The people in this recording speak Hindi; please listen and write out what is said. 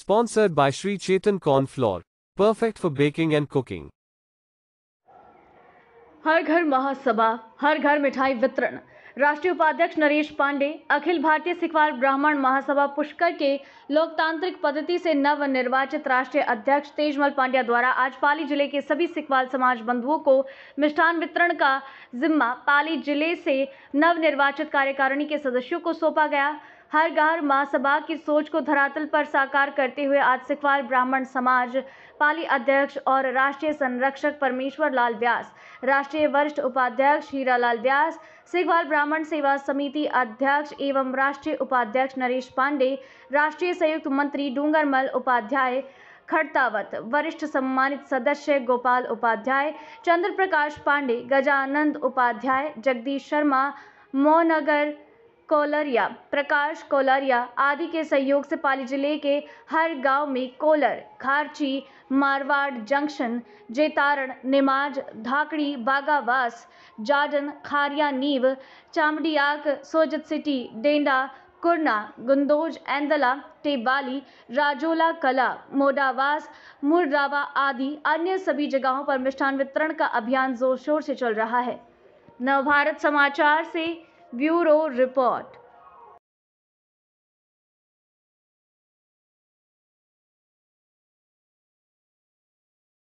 Sponsored by Sri Chetan Corn Flour. Perfect for baking and cooking. हर घर महासभा हर घर मिठाई वितरण राष्ट्रीय उपाध्यक्ष नरेश पांडे अखिल भारतीय सिखवाल ब्राह्मण महासभा पुष्कर के लोकतांत्रिक पद्धति से नव निर्वाचित राष्ट्रीय अध्यक्ष तेजमल पांड्या द्वारा आज पाली जिले के सभी सिखवाल समाज बंधुओं को मिष्ठान वितरण का जिम्मा पाली जिले से नव निर्वाचित कार्यकारिणी के सदस्यों को सौंपा गया हर घर महासभा की सोच को धरातल पर साकार करते हुए आज सिखवाल ब्राह्मण समाज पाली अध्यक्ष और राष्ट्रीय संरक्षक परमेश्वर लाल व्यास राष्ट्रीय वरिष्ठ उपाध्यक्ष हीरा लाल व्यास सिखवाल ब्राह्मण सेवा समिति अध्यक्ष एवं राष्ट्रीय उपाध्यक्ष नरेश पांडे राष्ट्रीय संयुक्त मंत्री डूंगरमल उपाध्याय खड़तावत वरिष्ठ सम्मानित सदस्य गोपाल उपाध्याय चंद्र प्रकाश पांडे गजानंद उपाध्याय जगदीश शर्मा मोनगर कोलरिया प्रकाश कोलरिया आदि के सहयोग से पाली जिले के हर गांव में कोलर खारची मारवाड़ जंक्शन जेतारण निमाज धाकड़ी बागावास जाडन खारिया नीव चामडियाक सोजत सिटी डेंडा कुरना गुंदोज एंदला टेबाली राजोला कला मोडावास मुर्रावा आदि अन्य सभी जगहों पर मिष्ठान वितरण का अभियान जोर शोर से चल रहा है नवभारत समाचार से Bureau Report